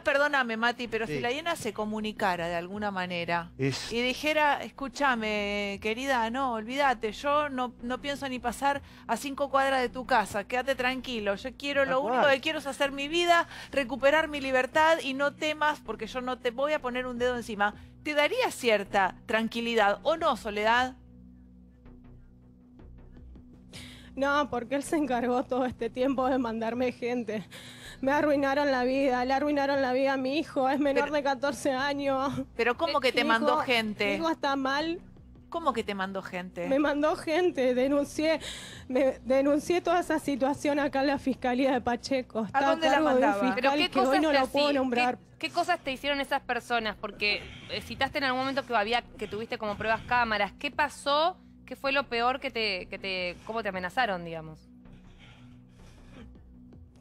Ah, perdóname Mati, pero si la llena se comunicara de alguna manera y dijera, escúchame querida, no, olvídate, yo no, no pienso ni pasar a cinco cuadras de tu casa, quédate tranquilo, yo quiero, lo único que quiero es hacer mi vida, recuperar mi libertad y no temas porque yo no te voy a poner un dedo encima. ¿Te daría cierta tranquilidad o no, Soledad? No, porque él se encargó todo este tiempo de mandarme gente me arruinaron la vida, le arruinaron la vida a mi hijo, es menor de 14 años. Pero ¿cómo que te mandó gente? Mi hijo está mal. ¿Cómo que te mandó gente? Me mandó gente, denuncié, denuncié toda esa situación acá en la Fiscalía de Pacheco. ¿A dónde la qué cosas cosas te hicieron esas personas? Porque eh, citaste en algún momento que había, que tuviste como pruebas cámaras. ¿Qué pasó? ¿Qué fue lo peor que te, que te, cómo te amenazaron, digamos?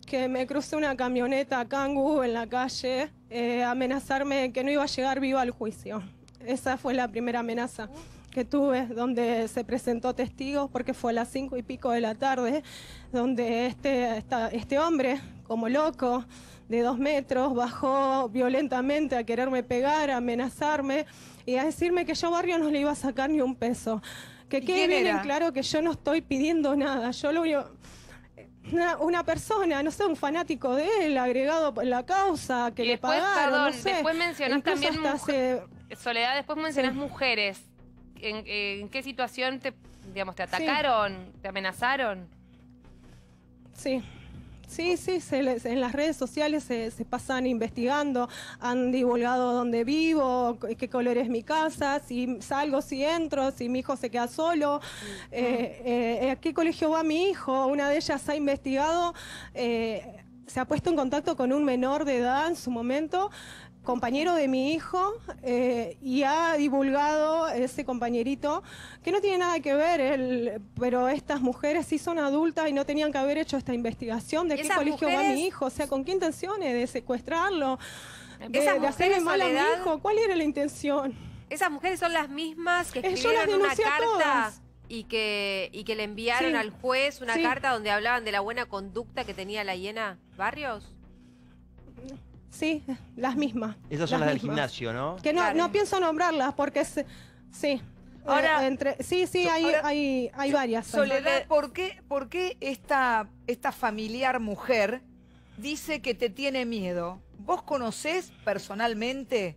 que me crucé una camioneta Kangu en la calle, eh, amenazarme que no iba a llegar viva al juicio. Esa fue la primera amenaza que tuve, donde se presentó testigos, porque fue a las cinco y pico de la tarde, donde este, este hombre, como loco, de dos metros, bajó violentamente a quererme pegar, a amenazarme y a decirme que yo barrio no le iba a sacar ni un peso. Que quede bien claro que yo no estoy pidiendo nada. Yo lo único una, persona, no sé, un fanático de él, agregado por la causa, que le pagaron, no después mencionás también Soledad, después mencionas mujeres. ¿En, qué situación te, digamos, te atacaron, te amenazaron? Sí, Sí, sí, en las redes sociales se, pasan investigando, han divulgado dónde vivo, qué color es mi casa, si salgo, si entro, si mi hijo se queda solo, a eh, eh, eh, qué colegio va mi hijo. Una de ellas ha investigado, se ha puesto en contacto con un menor de edad en su momento compañero de mi hijo eh, y ha divulgado ese compañerito que no tiene nada que ver, pero estas mujeres sí son adultas y no tenían que haber hecho esta investigación de qué colegio va mi hijo, o sea, con qué intenciones, de secuestrarlo, de, hacerle mal a mi hijo, ¿cuál era la intención? Esas mujeres son las mismas que escribieron una carta. y que, y que le enviaron al juez una carta donde hablaban de la buena conducta que tenía la hiena Barrios? Sí, las mismas. Esas son las, del gimnasio, ¿no? Que no, pienso nombrarlas porque es, sí. Eh, ahora, entre, sí, sí, hay, hay, hay varias. Soledad, ¿por qué, esta, esta familiar mujer dice que te tiene miedo? ¿Vos conocés personalmente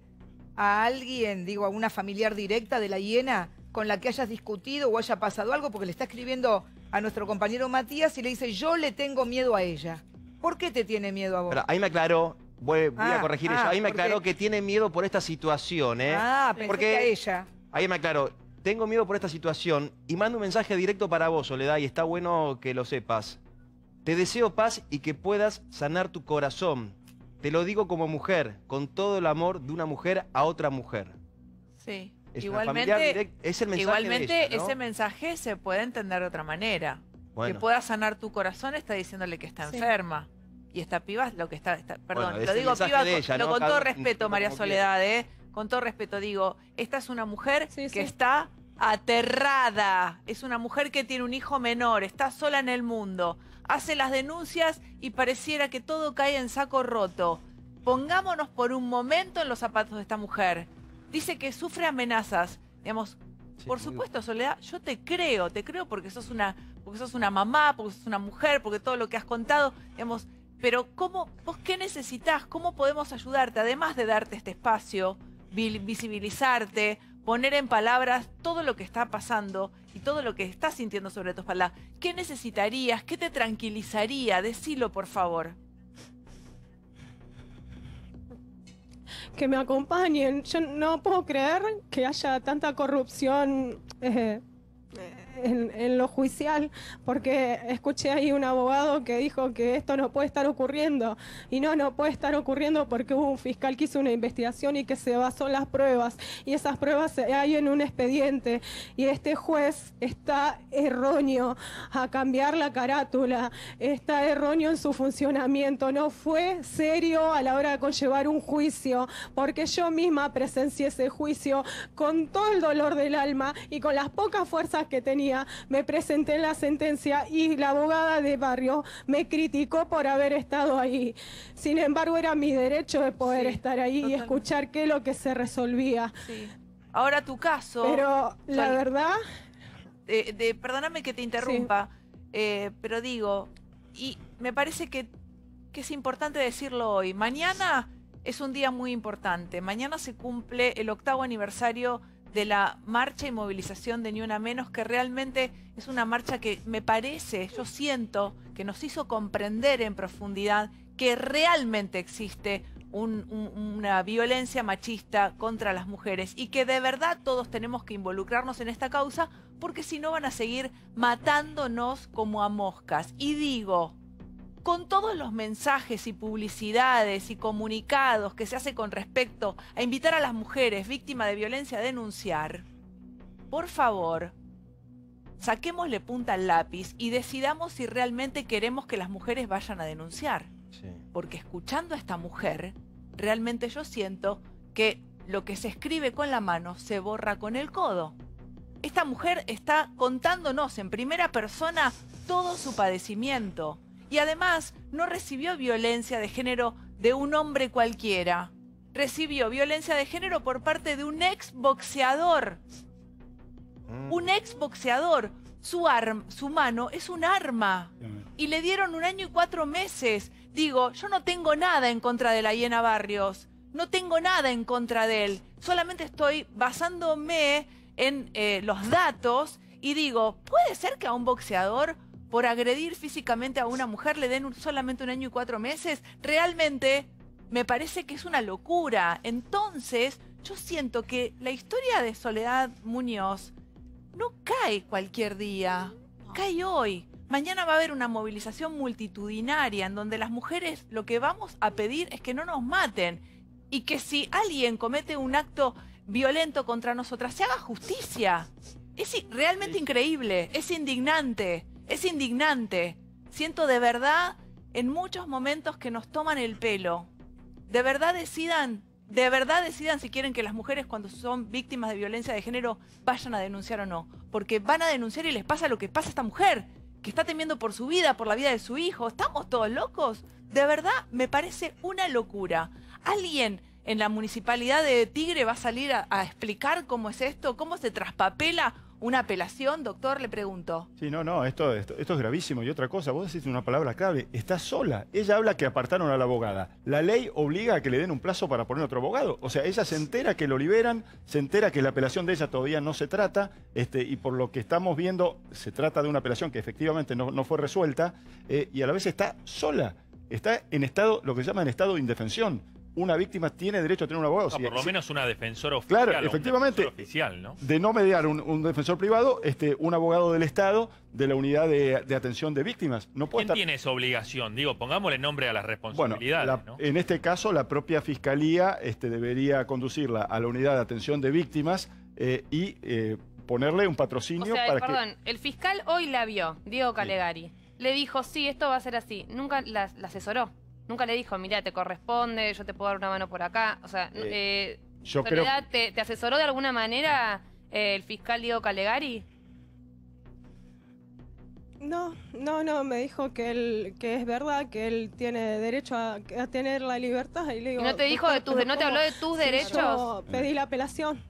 a alguien, digo, a una familiar directa de la hiena con la que hayas discutido o haya pasado algo? Porque le está escribiendo a nuestro compañero Matías y le dice, yo le tengo miedo a ella. ¿Por qué te tiene miedo a vos? ahí me aclaro, Voy, a ah, corregir ah, eso. Ahí me aclaró que tiene miedo por esta situación, ¿eh? Ah, porque a ella. Ahí me aclaró. Tengo miedo por esta situación y mando un mensaje directo para vos, Soledad, y está bueno que lo sepas. Te deseo paz y que puedas sanar tu corazón. Te lo digo como mujer, con todo el amor de una mujer a otra mujer. Sí. igualmente, el mensaje igualmente ese mensaje se puede entender de otra manera. Que pueda sanar tu corazón está diciéndole que está enferma. Y esta piba lo que está. perdón, lo digo piba con, todo respeto, María Soledad, ¿eh? Con todo respeto, digo, esta es una mujer que está aterrada. Es una mujer que tiene un hijo menor, está sola en el mundo. Hace las denuncias y pareciera que todo cae en saco roto. Pongámonos por un momento en los zapatos de esta mujer. Dice que sufre amenazas. Digamos, por supuesto, Soledad, yo te creo, te creo porque sos una, porque sos una mamá, porque sos una mujer, porque todo lo que has contado, digamos, pero ¿cómo, vos qué necesitas? ¿Cómo podemos ayudarte? Además de darte este espacio, visibilizarte, poner en palabras todo lo que está pasando y todo lo que estás sintiendo sobre tus palabras. ¿Qué necesitarías? ¿Qué te tranquilizaría? Decilo, por favor. Que me acompañen. Yo no puedo creer que haya tanta corrupción eh, en, lo judicial, porque escuché ahí un abogado que dijo que esto no puede estar ocurriendo. Y no, no puede estar ocurriendo porque hubo un fiscal que hizo una investigación y que se basó en las pruebas. Y esas pruebas hay en un expediente. Y este juez está erróneo a cambiar la carátula, está erróneo en su funcionamiento. No fue serio a la hora de conllevar un juicio, porque yo misma presencié ese juicio con todo el dolor del alma y con las pocas fuerzas que tenía me presenté en la sentencia y la abogada de barrio me criticó por haber estado ahí. Sin embargo, era mi derecho de poder estar ahí y escuchar qué es lo que se resolvía. Ahora tu caso. Pero la verdad. Eh, de, perdóname que te interrumpa, eh, pero digo, y me parece que es importante decirlo hoy. Mañana es un día muy importante. Mañana se cumple el octavo aniversario de la marcha y movilización de Ni Una Menos, que realmente es una marcha que me parece, yo siento, que nos hizo comprender en profundidad que realmente existe una violencia machista contra las mujeres y que de verdad todos tenemos que involucrarnos en esta causa porque si no van a seguir matándonos como a moscas. Y digo, con todos los mensajes y publicidades y comunicados que se hace con respecto a invitar a las mujeres víctimas de violencia a denunciar, por favor, saquémosle punta al lápiz y decidamos si realmente queremos que las mujeres vayan a denunciar. Porque escuchando a esta mujer, realmente yo siento que lo que se escribe con la mano se borra con el codo. Esta mujer está contándonos en primera persona todo su padecimiento y además no recibió violencia de género de un hombre cualquiera. Recibió violencia de género por parte de un ex boxeador. Mm. Un ex boxeador. Su, su mano es un arma. Y le dieron un año y cuatro meses. Digo, yo no tengo nada en contra de la hiena Barrios. No tengo nada en contra de él. Solamente estoy basándome en eh, los datos y digo, ¿puede ser que a un boxeador por agredir físicamente a una mujer le den solamente un año y cuatro meses, realmente me parece que es una locura. Entonces, yo siento que la historia de Soledad Muñoz no cae cualquier día, cae hoy. Mañana va a haber una movilización multitudinaria en donde las mujeres lo que vamos a pedir es que no nos maten y que si alguien comete un acto violento contra nosotras, se haga justicia. Es realmente increíble, es indignante. Es indignante. Siento de verdad en muchos momentos que nos toman el pelo. De verdad decidan, de verdad decidan si quieren que las mujeres cuando son víctimas de violencia de género vayan a denunciar o no. Porque van a denunciar y les pasa lo que pasa a esta mujer, que está temiendo por su vida, por la vida de su hijo. ¿Estamos todos locos? De verdad me parece una locura. Alguien en la municipalidad de Tigre va a salir a, explicar cómo es esto, cómo se traspapela una apelación, doctor? Le pregunto. Sí, no, no, esto, es gravísimo. Y otra cosa, vos decís una palabra clave. Está sola. Ella habla que apartaron a la abogada. La ley obliga a que le den un plazo para poner otro abogado. O sea, ella se entera que lo liberan, se entera que la apelación de ella todavía no se trata, este, y por lo que estamos viendo, se trata de una apelación que efectivamente no, fue resuelta, eh, y a la vez está sola. Está en estado, lo que se llama en estado de indefensión una víctima tiene derecho a tener un abogado. por lo menos una defensora oficial. Claro, efectivamente. Oficial, ¿no? De no mediar un, defensor privado, este, un abogado del Estado de la unidad de, atención de víctimas. No ¿Quién tiene esa obligación? Digo, pongámosle nombre a las la, responsabilidad. en este caso, la propia fiscalía este, debería conducirla a la unidad de atención de víctimas eh, y eh, ponerle un patrocinio perdón, el fiscal hoy la vio, Diego Calegari. Le dijo, sí, esto va a ser así. Nunca la asesoró. Nunca le dijo, mira, te corresponde, yo te puedo dar una mano por acá. O sea, eh, eh, ¿te, asesoró de alguna manera eh, el fiscal Diego Calegari? No, no, no, me dijo que él, que es verdad que él tiene derecho a, tener la libertad no te dijo de tus, no te habló de tus derechos? Yo pedí la apelación.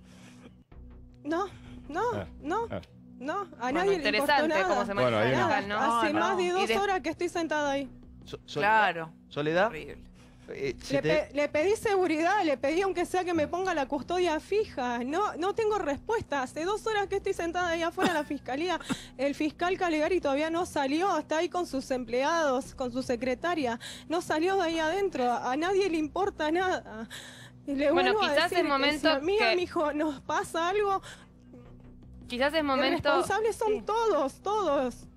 No, no, ah, no. Ah. No, a nadie le Cómo se bueno, Hace más de dos horas que estoy sentada ahí claro. Soledad. Eh, le, pedí seguridad, le pedí aunque sea que me ponga la custodia fija. No, no tengo respuesta. Hace dos horas que estoy sentada ahí afuera de la fiscalía. El fiscal Calegari todavía no salió, está ahí con sus empleados, con su secretaria. No salió de ahí adentro. A nadie le importa nada. bueno, quizás es momento. Que nos pasa algo. Quizás es momento. Los responsables son todos, todos.